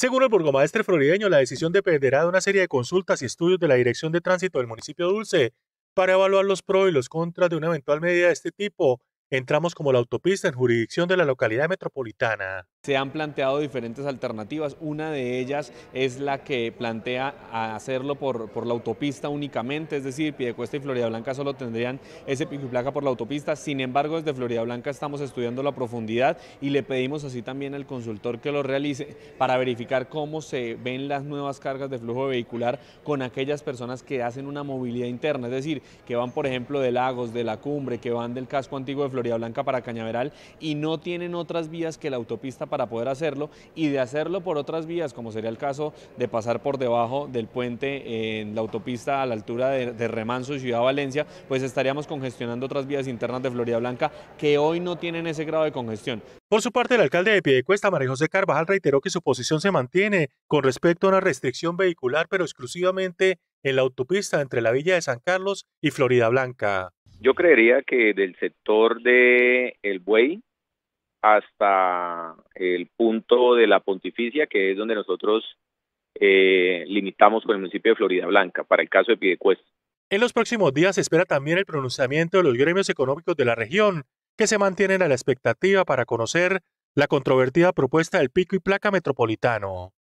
Según el burgomaestre florideño, la decisión dependerá de una serie de consultas y estudios de la Dirección de Tránsito del municipio Dulce para evaluar los pros y los contras de una eventual medida de este tipo. Entramos como la autopista en jurisdicción de la localidad metropolitana. Se han planteado diferentes alternativas, una de ellas es la que plantea hacerlo por, la autopista únicamente, es decir, Piedecuesta y Florida Blanca solo tendrían ese pico y placa por la autopista, sin embargo desde Florida Blanca estamos estudiando la profundidad y le pedimos así también al consultor que lo realice para verificar cómo se ven las nuevas cargas de flujo vehicular con aquellas personas que hacen una movilidad interna, es decir, que van por ejemplo de Lagos, de la Cumbre, que van del casco antiguo de Florida Blanca para Cañaveral y no tienen otras vías que la autopista para poder hacerlo y de hacerlo por otras vías, como sería el caso de pasar por debajo del puente en la autopista a la altura de, Remanso y Ciudad Valencia, pues estaríamos congestionando otras vías internas de Florida Blanca que hoy no tienen ese grado de congestión. Por su parte, el alcalde de Piedecuesta, María José Carvajal, reiteró que su posición se mantiene con respecto a una restricción vehicular, pero exclusivamente en la autopista entre la Villa de San Carlos y Florida Blanca. Yo creería que del sector de El Buey hasta el punto de la pontificia, que es donde nosotros eh, limitamos con el municipio de Florida Blanca, para el caso de Piedecuesta. En los próximos días se espera también el pronunciamiento de los gremios económicos de la región, que se mantienen a la expectativa para conocer la controvertida propuesta del pico y placa metropolitano.